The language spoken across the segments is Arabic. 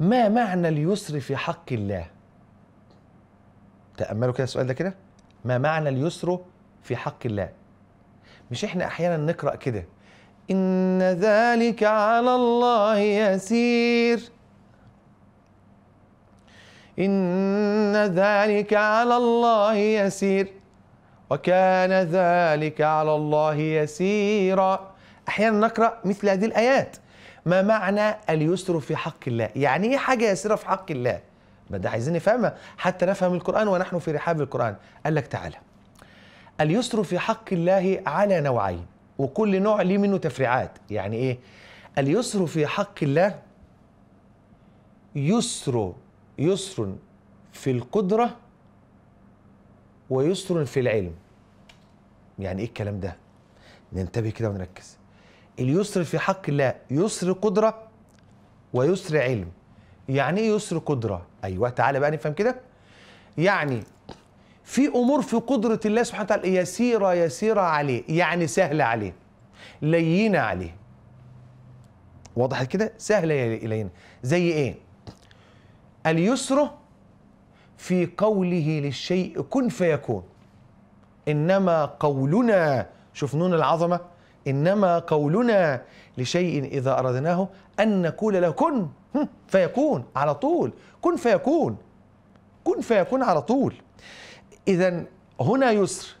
ما معنى اليسر في حق الله تأملوا كده السؤال ده كده ما معنى اليسر في حق الله مش احنا احيانا نقرأ كده إن ذلك على الله يسير إن ذلك على الله يسير وكان ذلك على الله يسيرا أحيانا نقرأ مثل هذه الآيات ما معنى اليسر في حق الله يعني ايه حاجه يسيره في حق الله ما ده عايزين نفهمها حتى نفهم القران ونحن في رحاب القران قال لك تعالى اليسر في حق الله على نوعين وكل نوع ليه منه تفريعات يعني ايه اليسر في حق الله يسر يسر في القدره ويسر في العلم يعني ايه الكلام ده ننتبه كده ونركز اليسر في حق الله يسر قدرة ويسر علم يعني ايه يسر قدرة ايوه تعالى بقى نفهم كده يعني في امور في قدرة الله سبحانه وتعالى يسيرة يسيرة عليه يعني سهلة عليه لينة عليه واضح كده سهلة لينة زي ايه اليسر في قوله للشيء كن فيكون انما قولنا شوف نون العظمه إنما قولنا لشيء إذا أردناه أن نقول له كن فيكون على طول كن فيكون كن فيكون على طول إذا هنا يسر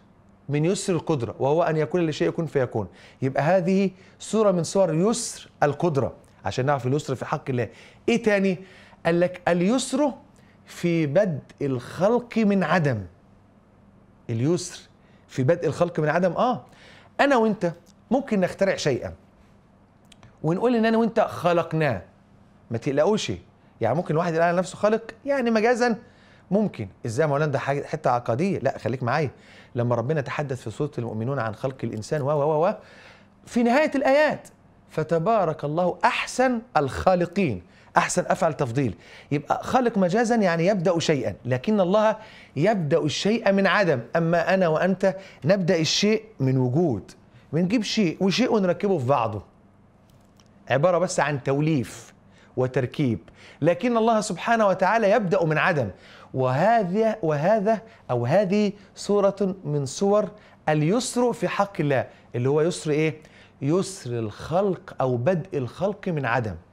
من يسر القدرة وهو أن يكون لشيء كن فيكون يبقى هذه صورة من صور يسر القدرة عشان نعرف اليسر في حق الله إيه تاني؟ قال لك اليسر في بدء الخلق من عدم اليسر في بدء الخلق من عدم آه أنا وأنت ممكن نخترع شيئا ونقول ان انا وانت خلقناه ما تقلقوش يعني ممكن الواحد يقول على نفسه خالق يعني مجازا ممكن ازاي ما ده حته عقديه لا خليك معايا لما ربنا تحدث في سوره المؤمنون عن خلق الانسان و و و في نهايه الايات فتبارك الله احسن الخالقين احسن افعل تفضيل يبقى خالق مجازا يعني يبدا شيئا لكن الله يبدا الشيء من عدم اما انا وانت نبدا الشيء من وجود بنجيب شيء وشيء ونركبه في بعضه عبارة بس عن توليف وتركيب لكن الله سبحانه وتعالى يبدأ من عدم وهذا وهذا أو هذه صورة من صور اليسر في حق الله اللي هو يسر إيه؟ يسر الخلق أو بدء الخلق من عدم